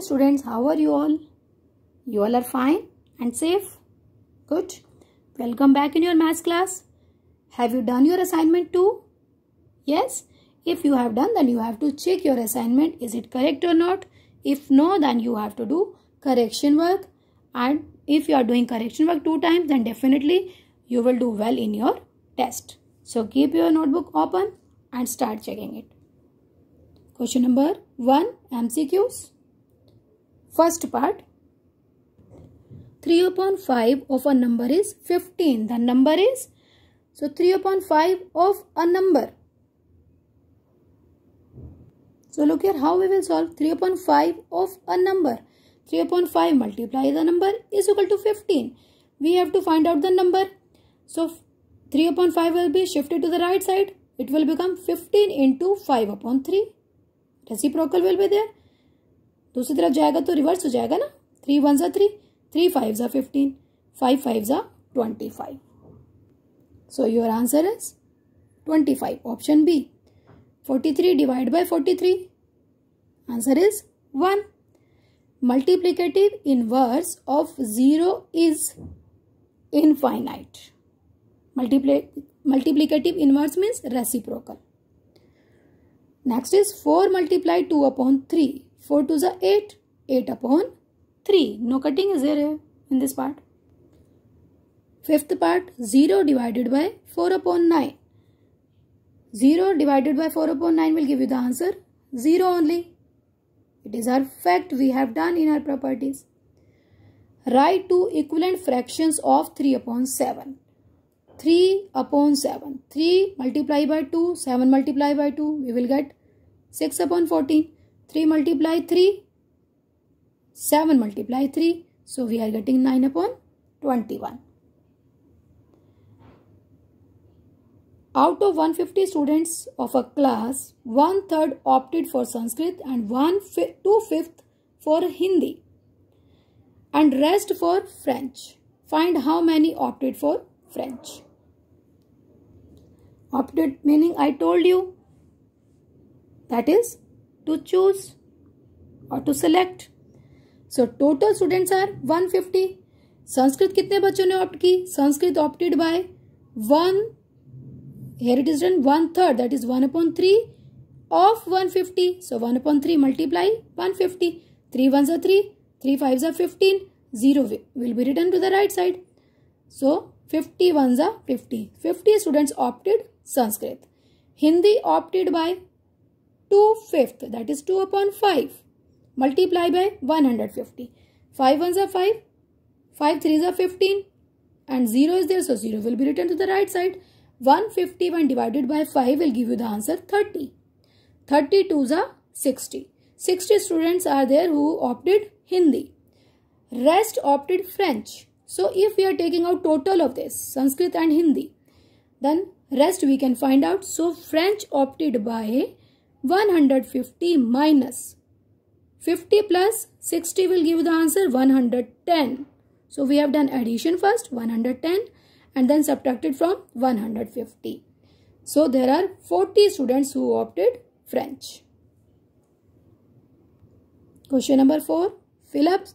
students, how are you all? You all are fine and safe? Good. Welcome back in your maths class. Have you done your assignment too? Yes. If you have done, then you have to check your assignment. Is it correct or not? If no, then you have to do correction work. And if you are doing correction work two times, then definitely you will do well in your test. So keep your notebook open and start checking it. Question number 1 MCQs. First part 3 upon 5 of a number is 15. The number is so 3 upon 5 of a number. So look here how we will solve 3 upon 5 of a number. 3 upon 5 multiply the number is equal to 15. We have to find out the number. So 3 upon 5 will be shifted to the right side. It will become 15 into 5 upon 3. Reciprocal will be there. दूसरी तरफ जाएगा तो reverse हो जाएगा ना three one ज़ा three three five ज़ा fifteen five five ज़ा twenty five so your answer is twenty five option B forty three divide by forty three answer is one multiplicative inverse of zero is infinite multiply multiplicative inverse means reciprocal next is four multiply two upon three 4 to the 8, 8 upon 3. No cutting is there in this part. Fifth part 0 divided by 4 upon 9. 0 divided by 4 upon 9 will give you the answer 0 only. It is our fact we have done in our properties. Write two equivalent fractions of 3 upon 7. 3 upon 7. 3 multiply by 2, 7 multiply by 2, we will get 6 upon 14. 3 multiply 3, 7 multiply 3. So we are getting 9 upon 21. Out of 150 students of a class, one third opted for Sanskrit and one two fifth for Hindi and rest for French. Find how many opted for French. Opted meaning I told you that is to choose or to select. So total students are 150. Sanskrit कितने बच्चों ने opt की Sanskrit opted by one here it is done one third that is one upon three of one fifty so one upon three multiply one fifty three one सा three three five सा fifteen zero will be return to the right side so fifty one सा fifty fifty students opted Sanskrit Hindi opted by 2 fifth that is 2 upon 5 multiply by 150. 5 ones are 5, 5 threes are 15 and 0 is there so 0 will be written to the right side. 151 divided by 5 will give you the answer 30. 30 are 60. 60 students are there who opted Hindi. Rest opted French. So if we are taking out total of this Sanskrit and Hindi then rest we can find out. So French opted by 150 minus 50 plus 60 will give the answer 110. So we have done addition first 110 and then subtracted from 150. So there are 40 students who opted French. Question number 4. Fill up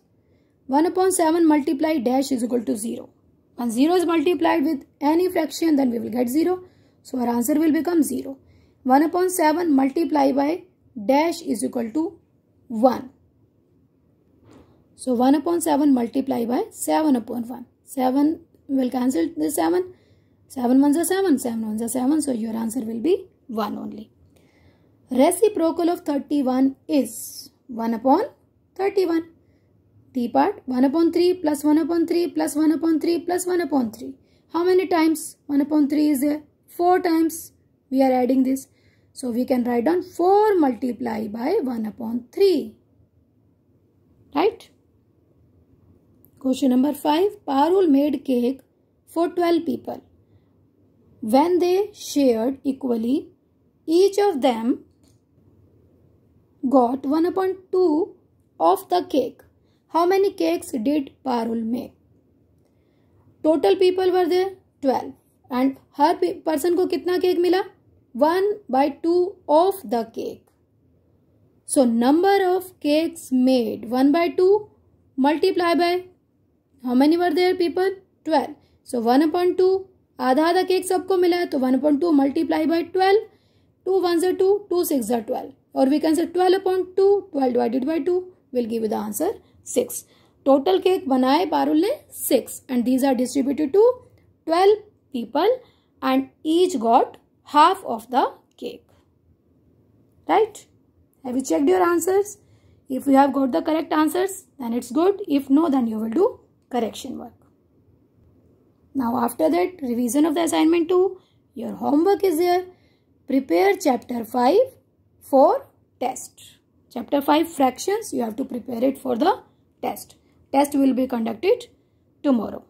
1 upon 7 multiplied dash is equal to 0. When 0 is multiplied with any fraction then we will get 0. So our answer will become 0. 1 upon 7 multiplied by dash is equal to 1. So 1 upon 7 multiplied by 7 upon 1. 7 will cancel the 7. 7 ones are 7, 7 ones are 7. So your answer will be 1 only. Reciprocal of 31 is 1 upon 31. T part 1 upon 3 plus 1 upon 3 plus 1 upon 3 plus 1 upon 3. How many times 1 upon 3 is there? 4 times we are adding this. So we can write down 4 multiply by 1 upon 3. Right? Question number 5. Parul made cake for 12 people. When they shared equally, each of them got 1 upon 2 of the cake. How many cakes did Parul make? Total people were there 12. And हर person को कितना cake मिला one by two of the cake so number of cakes made one by two multiply by how many were there people twelve so one upon two आधा आधा cake सबको मिला है तो one upon two multiply by twelve two one जर two two six जर twelve और we can say twelve upon two twelve divided by two will give the answer six total cake बनाए पारुल ने six and these are distributed to twelve people and each got half of the cake. Right? Have you checked your answers? If you have got the correct answers, then it's good. If no, then you will do correction work. Now after that, revision of the assignment 2. Your homework is here. Prepare chapter 5 for test. Chapter 5 fractions, you have to prepare it for the test. Test will be conducted tomorrow.